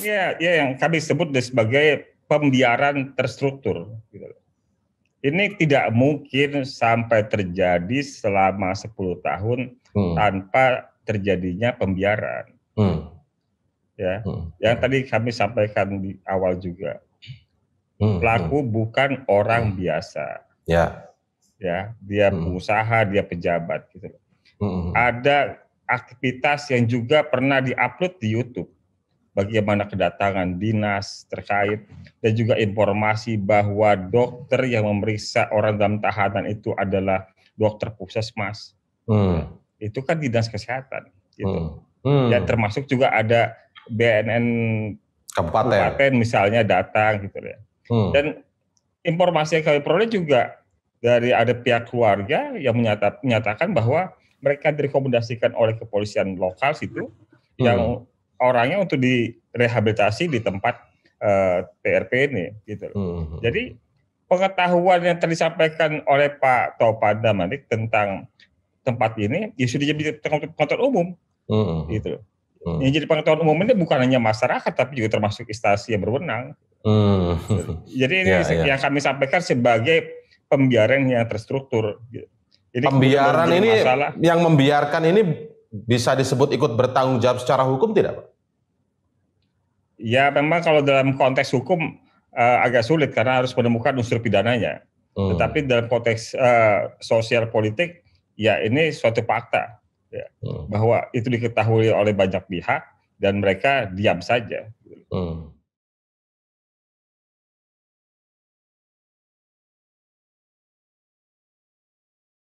Ya, ya yang kami sebut sebagai pembiaran terstruktur. Gitu Ini tidak mungkin sampai terjadi selama 10 tahun hmm. tanpa terjadinya pembiaran. Hmm. Ya, hmm. yang tadi kami sampaikan di awal juga, hmm. pelaku hmm. bukan orang hmm. biasa. Ya, ya dia hmm. pengusaha, dia pejabat. Gitu. Hmm, hmm. Ada aktivitas yang juga pernah diupload di YouTube bagaimana kedatangan dinas terkait, dan juga informasi bahwa dokter yang memeriksa orang dalam tahanan itu adalah dokter puskesmas. Hmm. Itu kan dinas kesehatan. Gitu. Hmm. Hmm. Dan ya, termasuk juga ada BNN kabupaten, kabupaten misalnya datang gitu ya. Hmm. Dan informasi yang kami peroleh juga dari ada pihak keluarga yang menyatakan bahwa mereka direkomendasikan oleh kepolisian lokal situ hmm. yang orangnya untuk direhabilitasi di tempat uh, eh, TRP ini gitu loh. Hmm. Jadi pengetahuan yang tadi disampaikan oleh Pak Taufan Manik tentang tempat ini ya sudah jadi pengetahuan umum hmm. gitu loh. Hmm. Yang jadi pengetahuan umum ini bukan hanya masyarakat tapi juga termasuk instansi yang berwenang. Hmm. Jadi ini yeah, ya, ya. yang kami sampaikan sebagai pembiaran yang terstruktur. Gitu. Jadi pembiaran ini masalah, yang membiarkan ini bisa disebut ikut bertanggung jawab secara hukum tidak, Pak? Ya, memang kalau dalam konteks hukum uh, agak sulit karena harus menemukan unsur pidananya. Hmm. Tetapi dalam konteks uh, sosial politik, ya ini suatu fakta ya, hmm. bahwa itu diketahui oleh banyak pihak dan mereka diam saja. Hmm.